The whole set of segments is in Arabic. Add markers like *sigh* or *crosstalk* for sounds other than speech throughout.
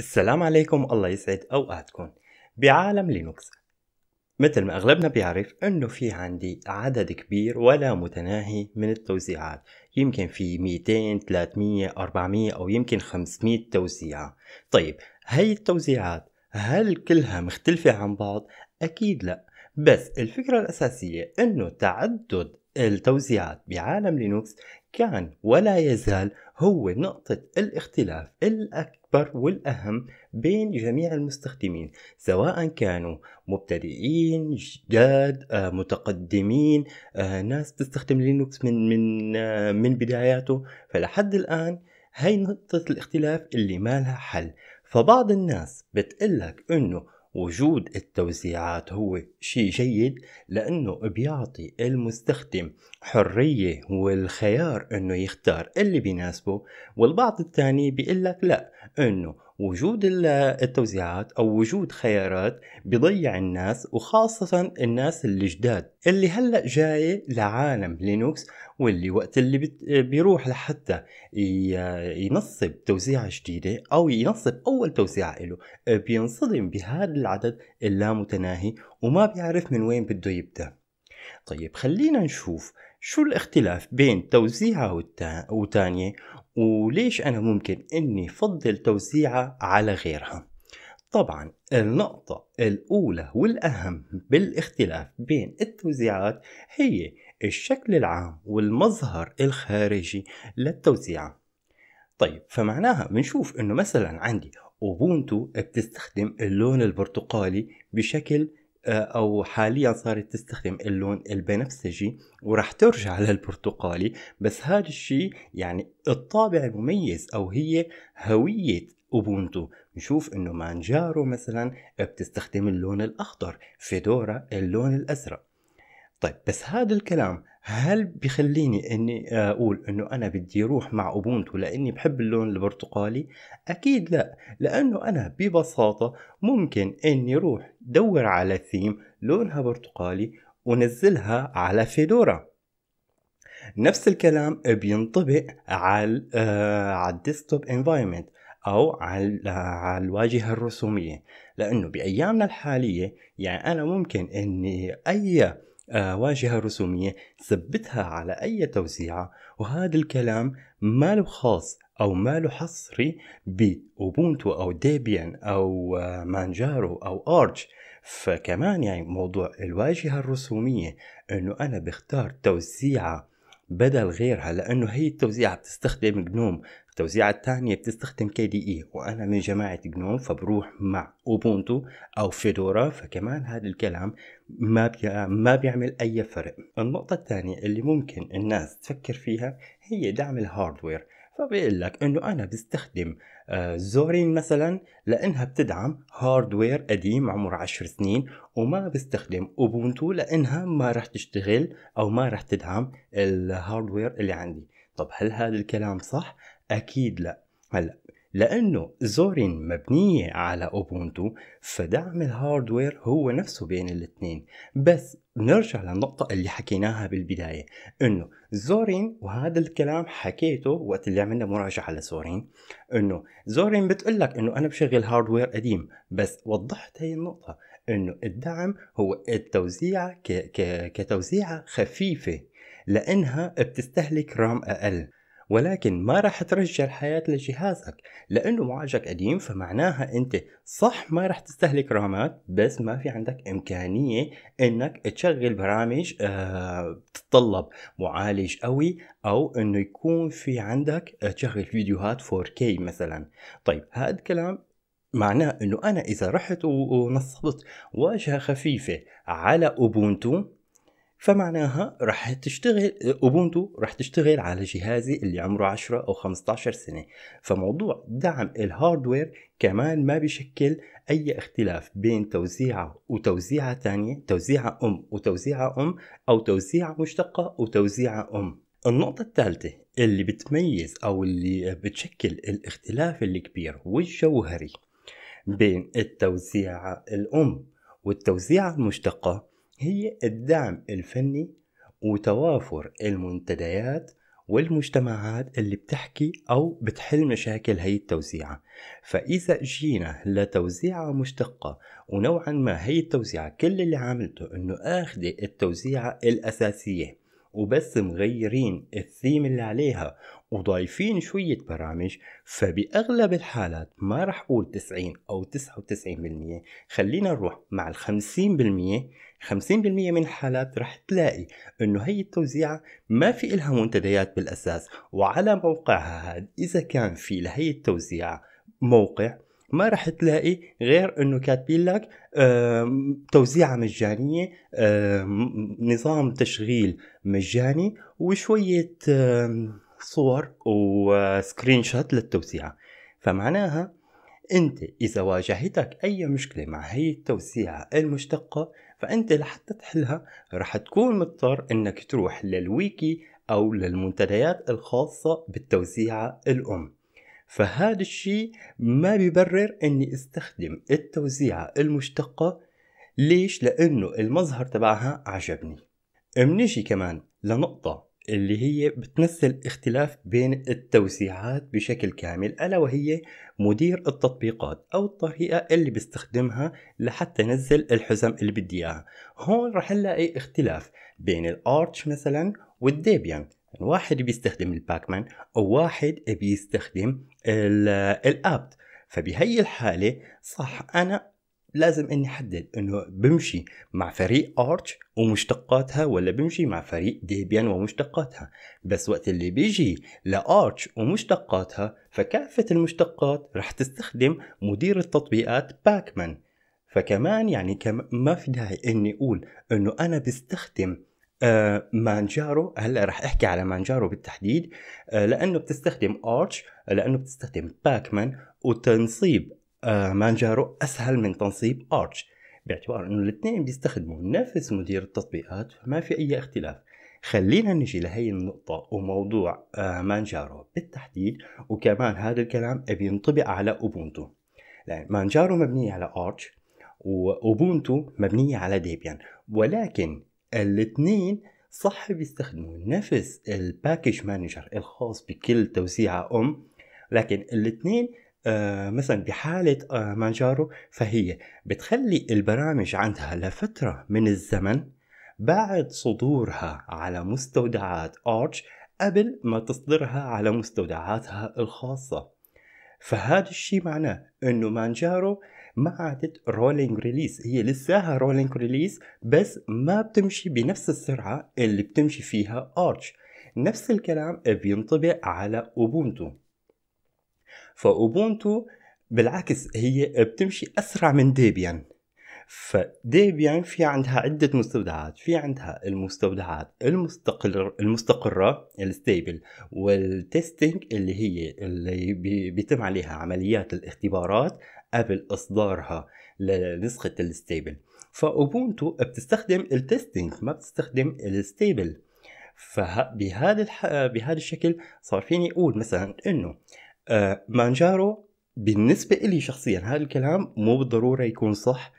السلام عليكم الله يسعد اوقاتكم بعالم لينوكس مثل ما اغلبنا بيعرف انه في عندي عدد كبير ولا متناهي من التوزيعات يمكن في 200 300 400 او يمكن 500 توزيعة طيب هاي التوزيعات هل كلها مختلفة عن بعض؟ اكيد لا بس الفكرة الاساسية انه تعدد التوزيعات بعالم لينوكس كان ولا يزال هو نقطة الاختلاف الأك... الأكبر والأهم بين جميع المستخدمين سواء كانوا مبتدئين جداد آه، متقدمين آه، ناس تستخدم لينوكس من من آه، من بداياته فلحد الآن هاي نقطة الاختلاف اللي ما لها حل فبعض الناس بتقلك انه وجود التوزيعات هو شيء جيد لأنه بيعطي المستخدم حرية والخيار أنه يختار اللي بيناسبه والبعض الثاني بيقول لك لا أنه وجود التوزيعات او وجود خيارات بضيع الناس وخاصه الناس الجداد اللي هلا جاي لعالم لينوكس واللي وقت اللي بيروح لحتى ينصب توزيعة جديدة أو ينصب أول توزيعة له بينصدم بهذا العدد اللامتناهي وما بيعرف من وين بده يبدأ طيب خلينا نشوف شو الاختلاف بين توزيعة وتانية وليش أنا ممكن أني فضل توزيعة على غيرها طبعا النقطة الأولى والأهم بالاختلاف بين التوزيعات هي الشكل العام والمظهر الخارجي للتوزيعة طيب فمعناها بنشوف انه مثلا عندي اوبونتو بتستخدم اللون البرتقالي بشكل آه، او حاليا صارت تستخدم اللون البنفسجي وراح ترجع *laughs* للبرتقالي بس هذا الشيء يعني الطابع المميز او هي هويه اوبونتو نشوف انه مانجارو مثلا بتستخدم اللون الاخضر فيدورا اللون الازرق طيب بس هذا الكلام هل بيخليني اني اقول انه انا بدي اروح مع اوبونتو لاني بحب اللون البرتقالي اكيد لا لانه انا ببساطة ممكن اني اروح دور على ثيم لونها برتقالي ونزلها على فيدورا نفس الكلام بينطبق على آه، على الديسكتوب انفايرمنت او على على الواجهه الرسوميه لانه بايامنا الحاليه يعني انا ممكن اني اي آه، واجهة رسومية ثبتها على أي توزيعة وهذا الكلام ما له خاص أو ما له حصري بأوبونتو أو ديبيان أو مانجارو آه، أو أرج فكمان يعني موضوع الواجهة الرسومية أنه أنا بختار توزيعة بدل غيرها لأنه هي التوزيعة بتستخدم جنوم التوزيعة الثانية بتستخدم كي دي اي وأنا من جماعة جنوم فبروح مع أوبونتو أو فيدورا فكمان هذا الكلام ما بي... ما بيعمل أي فرق النقطة الثانية اللي ممكن الناس تفكر فيها هي دعم الهاردوير فبيقول لك انه انا بستخدم آه، زورين مثلا لانها بتدعم هاردوير قديم عمره 10 سنين وما بستخدم اوبونتو لانها ما راح تشتغل او ما راح تدعم الهاردوير اللي عندي طب هل هذا الكلام صح؟ أكيد لا هلا لأنه زورين مبنية على أوبونتو فدعم الهاردوير هو نفسه بين الاثنين بس بنرجع للنقطة اللي حكيناها بالبداية انه زورين وهذا الكلام حكيته وقت اللي عملنا مراجعة لزورين انه زورين بتقول لك انه انا بشغل هاردوير قديم بس وضحت هي النقطة انه الدعم هو التوزيع ك... ك... كتوزيعة خفيفة لانها بتستهلك رام اقل ولكن ما راح ترجع الحياة لجهازك لأنه معالجك قديم فمعناها أنت صح ما راح تستهلك رامات بس ما في عندك إمكانية أنك تشغل برامج آه، تتطلب معالج قوي أو أنه يكون في عندك آه، تشغل فيديوهات 4K مثلا طيب هذا الكلام معناه أنه أنا إذا رحت ونصبت واجهة خفيفة على أوبونتو فمعناها رح تشتغل اوبونتو رح تشتغل على جهازي اللي عمره 10 او 15 سنه فموضوع دعم الهاردوير كمان ما بيشكل اي اختلاف بين توزيعه وتوزيعه تانية توزيعه ام وتوزيعه ام او توزيعه مشتقه وتوزيعه ام النقطة الثالثة اللي بتميز أو اللي بتشكل الاختلاف الكبير والجوهري بين التوزيعة الأم والتوزيعة المشتقة هي الدعم الفني وتوافر المنتديات والمجتمعات اللي بتحكي أو بتحل مشاكل هي التوزيعة فإذا جينا لتوزيعة مشتقة ونوعا ما هي التوزيعة كل اللي عملته أنه أخذ التوزيعة الأساسية وبس مغيرين الثيم اللي عليها وضايفين شوية برامج فبأغلب الحالات ما رح أقول 90 أو 99% خلينا نروح مع ال 50% 50% من الحالات رح تلاقي انه هي التوزيعة ما في إلها منتديات بالأساس وعلى موقعها هذا إذا كان في لهي التوزيعة موقع ما راح تلاقي غير انه كاتبين لك توزيعه مجانيه نظام تشغيل مجاني وشويه صور وسكرين شوت للتوزيعه فمعناها انت اذا واجهتك اي مشكله مع هي التوزيعه المشتقه فانت لحتى تحلها راح تكون مضطر انك تروح للويكي او للمنتديات الخاصه بالتوزيعه الام فهذا الشيء ما بيبرر اني استخدم التوزيعة المشتقة ليش؟ لانه المظهر تبعها عجبني منيجي كمان لنقطة اللي هي بتمثل اختلاف بين التوسيعات بشكل كامل ألا وهي مدير التطبيقات أو الطريقة اللي بستخدمها لحتى نزل الحزم اللي بدي إياها هون رح نلاقي اختلاف بين الارتش مثلا والديبيان يعني واحد بيستخدم الباكمان او واحد بيستخدم الابت فبهي الحاله صح انا لازم اني احدد انه بمشي مع فريق ارتش ومشتقاتها ولا بمشي مع فريق ديبيان ومشتقاتها بس وقت اللي بيجي لارتش ومشتقاتها فكافة المشتقات رح تستخدم مدير التطبيقات باكمان فكمان يعني كم ما في داعي اني اقول انه انا بستخدم آه، مانجارو هلا رح احكي على مانجارو بالتحديد آه، لانه بتستخدم ارتش لانه بتستخدم باكمان وتنصيب آه، مانجارو اسهل من تنصيب ارتش باعتبار انه الاثنين بيستخدموا نفس مدير التطبيقات فما في اي اختلاف خلينا نجي لهي النقطة وموضوع مانجارو بالتحديد وكمان هذا الكلام بينطبق على أوبونتو لأن يعني مانجارو مبنية على ارتش وأوبونتو مبنية على ديبيان ولكن الاثنين صح بيستخدموا نفس الباكج مانجر الخاص بكل توزيعة أم لكن الاثنين آه مثلا بحالة آه مانجارو فهي بتخلي البرامج عندها لفترة من الزمن بعد صدورها على مستودعات أرش قبل ما تصدرها على مستودعاتها الخاصة فهذا الشيء معناه أنه مانجارو ما عادت رولينج ريليس هي لساها رولينج ريليس بس ما بتمشي بنفس السرعة اللي بتمشي فيها ارش نفس الكلام بينطبق على اوبونتو فاوبونتو بالعكس هي بتمشي اسرع من ديبيان فديبيان في عندها عدة مستودعات في عندها المستودعات المستقر المستقرة الستيبل والتستنج اللي هي اللي بيتم عليها عمليات الاختبارات ابل اصدارها لنسخه الستيبل فاوبونتو بتستخدم التستنج ما بتستخدم الستيبل فبهذا الح... بهذا الشكل صار فيني اقول مثلا انه آه، مانجارو بالنسبة إلي شخصيا هذا الكلام مو بالضرورة يكون صح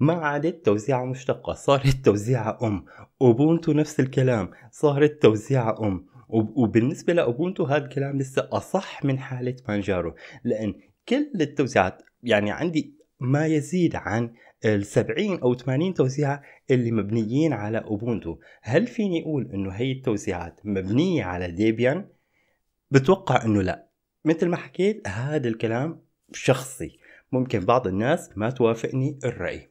ما عادت توزيعة مشتقة صارت توزيعة أم أوبونتو نفس الكلام صارت توزيعة أم وبالنسبة لأوبونتو هذا الكلام لسه أصح من حالة مانجارو لأن كل التوزيعات يعني عندي ما يزيد عن ال 70 او 80 توزيعه اللي مبنيين على اوبونتو هل فيني اقول انه هي التوزيعات مبنيه على ديبيان بتوقع انه لا مثل ما حكيت هذا الكلام شخصي ممكن بعض الناس ما توافقني الراي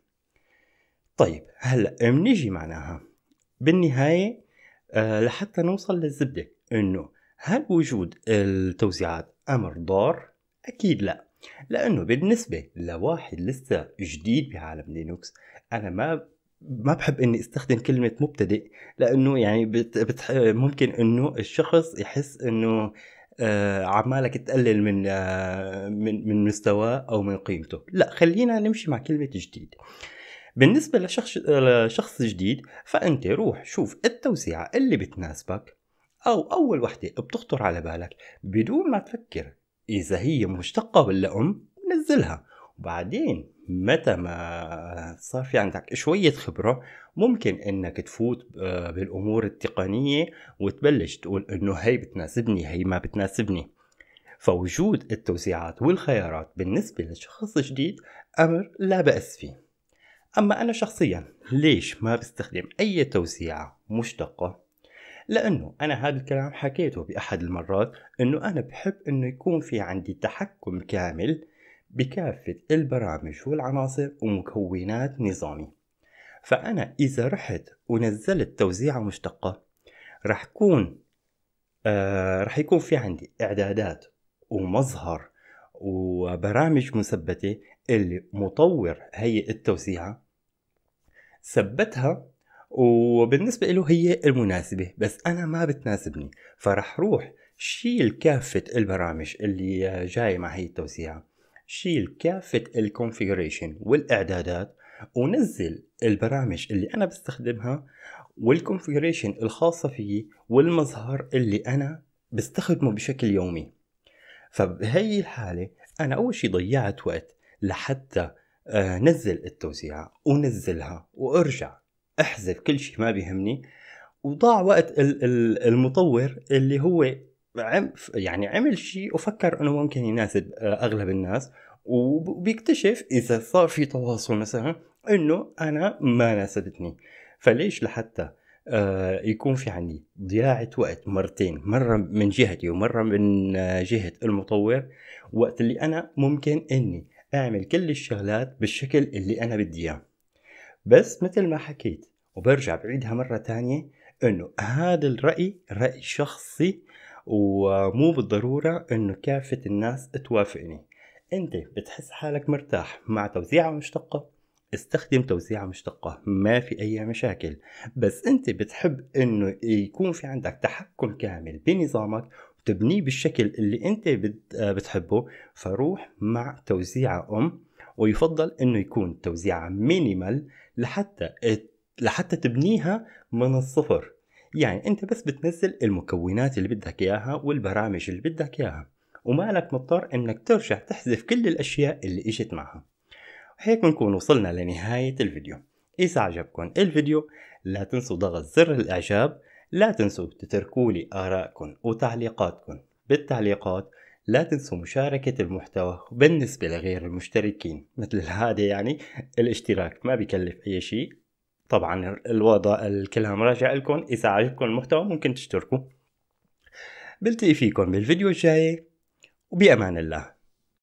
طيب هلا منيجي معناها بالنهايه أه لحتى نوصل للزبده انه هل وجود التوزيعات امر ضار اكيد لا لانه بالنسبه لواحد لسه جديد بعالم لينوكس انا ما ما بحب اني استخدم كلمة مبتدئ لانه يعني بت بت ممكن انه الشخص يحس انه آه عمالك تقلل من آه من من مستواه او من قيمته، لا خلينا نمشي مع كلمة جديد. بالنسبة لشخص لشخص جديد فأنت روح شوف التوسعة اللي بتناسبك أو أول وحدة بتخطر على بالك بدون ما تفكر اذا هي مشتقه ولا ام نزلها وبعدين متى ما صار في عندك شوية خبرة ممكن انك تفوت آه، بالامور التقنية وتبلش تقول انه هي بتناسبني هي ما بتناسبني فوجود التوزيعات والخيارات بالنسبة لشخص جديد امر لا بأس فيه اما انا شخصيا ليش ما بستخدم اي توزيعة مشتقة لانه انا هذا الكلام حكيته باحد المرات انه انا بحب انه يكون في عندي تحكم كامل بكافه البرامج والعناصر ومكونات نظامي فانا اذا رحت ونزلت توزيعه مشتقه راح كون آه راح يكون في عندي اعدادات ومظهر وبرامج مثبته اللي مطور هي التوزيعه ثبتها وبالنسبة له هي المناسبة بس أنا ما بتناسبني فرح روح شيل كافة البرامج اللي جاي مع هي التوسيعة شيل كافة الكونفيجريشن والإعدادات ونزل البرامج اللي أنا بستخدمها والكونفيجريشن الخاصة فيي والمظهر اللي أنا بستخدمه بشكل يومي فبهي الحالة أنا أول شي ضيعت وقت لحتى آه، نزل التوسيعة ونزلها وارجع احذف كل شيء ما بيهمني وضاع وقت المطور اللي هو يعني عمل شيء وفكر انه ممكن يناسب آه، اغلب الناس وبيكتشف اذا صار في تواصل مثلا انه انا ما ناسبتني فليش لحتى آه، يكون في عندي ضياعة وقت مرتين مرة من جهتي ومرة من آه، جهة المطور وقت اللي أنا ممكن أني أعمل كل الشغلات بالشكل اللي أنا بدي إياه بس مثل ما حكيت وبرجع بعيدها مرة تانية انه هذا الرأي رأي شخصي ومو بالضرورة انه كافة الناس توافقني انت بتحس حالك مرتاح مع توزيعة مشتقة استخدم توزيعة مشتقة ما في أي مشاكل بس أنت بتحب أنه يكون في عندك تحكم كامل بنظامك وتبنيه بالشكل اللي أنت بتحبه فروح مع توزيعة أم ويفضل انه يكون توزيع مينيمال لحتى لحتى تبنيها من الصفر يعني انت بس بتنزل المكونات اللي بدك اياها والبرامج اللي بدك اياها لك مضطر انك ترجع تحذف كل الاشياء اللي اجت معها هيك بنكون وصلنا لنهاية الفيديو إذا عجبكم الفيديو لا تنسوا ضغط زر الإعجاب لا تنسوا تتركوا لي آرائكم وتعليقاتكم بالتعليقات لا تنسوا مشاركة المحتوى وبالنسبة لغير المشتركين مثل هذا يعني الاشتراك ما بيكلف أي شيء طبعا الوضع الكلام راجع لكم إذا عجبكم المحتوى ممكن تشتركوا بلتقي فيكم بالفيديو الجاي وبأمان الله